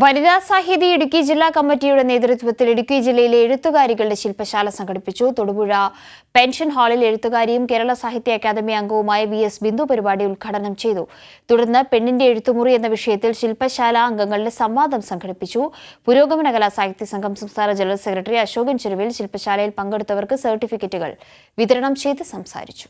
വനിതാ സാഹിതി ഇടുക്കി ജില്ലാ കമ്മിറ്റിയുടെ നേതൃത്വത്തിൽ ഇടുക്കി ജില്ലയിലെ എഴുത്തുകാരികളുടെ ശില്പശാല സംഘടിപ്പിച്ചു തൊടുപുഴ പെൻഷൻ ഹാളിൽ എഴുത്തുകാരിയും കേരള സാഹിത്യ അക്കാദമി അംഗവുമായ വി എസ് ബിന്ദു പരിപാടി ഉദ്ഘാടനം ചെയ്തു തുടർന്ന് പെണ്ണിന്റെ എഴുത്തുമുറി എന്ന വിഷയത്തിൽ ശില്പശാല അംഗങ്ങളുടെ സംവാദം സംഘടിപ്പിച്ചു പുരോഗമന കലാ സാഹിത്യ സംഘം സംസ്ഥാന ജനറൽ സെക്രട്ടറി അശോകൻ ചെരുവിൽ ശില്പശാലയിൽ പങ്കെടുത്തവർക്ക് സർട്ടിഫിക്കറ്റുകൾ വിതരണം ചെയ്ത് സംസാരിച്ചു